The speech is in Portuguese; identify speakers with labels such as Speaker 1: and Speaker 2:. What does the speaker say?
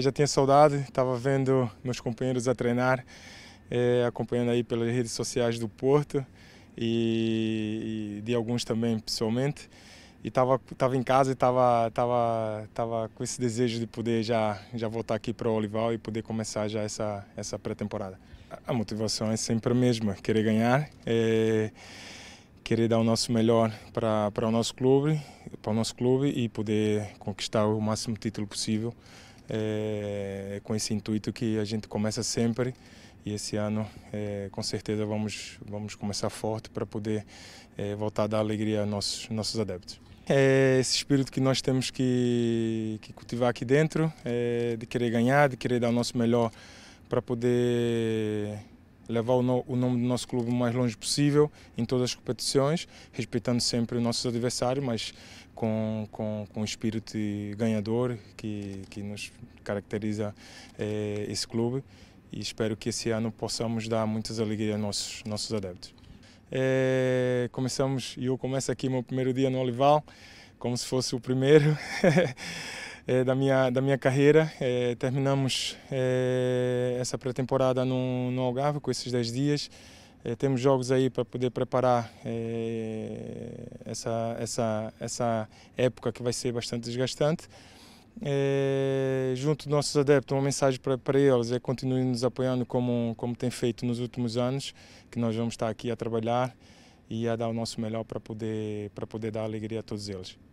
Speaker 1: Já tinha saudade, estava vendo meus companheiros a treinar, é, acompanhando aí pelas redes sociais do Porto e, e de alguns também pessoalmente. E estava tava em casa e estava tava, tava com esse desejo de poder já, já voltar aqui para o Olival e poder começar já essa, essa pré-temporada. A motivação é sempre a mesma, querer ganhar, é, querer dar o nosso melhor para o nosso clube, para o nosso clube e poder conquistar o máximo título possível. É, é, com esse intuito que a gente começa sempre e esse ano é, com certeza vamos, vamos começar forte para poder é, voltar a dar alegria aos nossos, nossos adeptos. É esse espírito que nós temos que, que cultivar aqui dentro, é, de querer ganhar, de querer dar o nosso melhor para poder levar o, no, o, nome do nosso clube o mais longe possível em todas as competições, respeitando sempre os nossos adversários, mas com, com, com o espírito ganhador que, que nos caracteriza é, esse clube. E espero que esse ano possamos dar muitas alegrias aos nossos, nossos adeptos. É, começamos, e eu começo aqui meu primeiro dia no Olival, como se fosse o primeiro. é, da, minha, da minha carreira. É, terminamos eh, essa pré-temporada no, no Algarve com esses 10 dias. temos jogos aí para poder preparar essa, essa, essa época que vai ser bastante desgastante. junto dos nossos adeptos, uma mensagem para eles é continuem nos apoiando como, como tem feito nos últimos anos, que nós vamos estar aqui a trabalhar e a dar o nosso melhor para poder, para poder dar alegria a todos eles.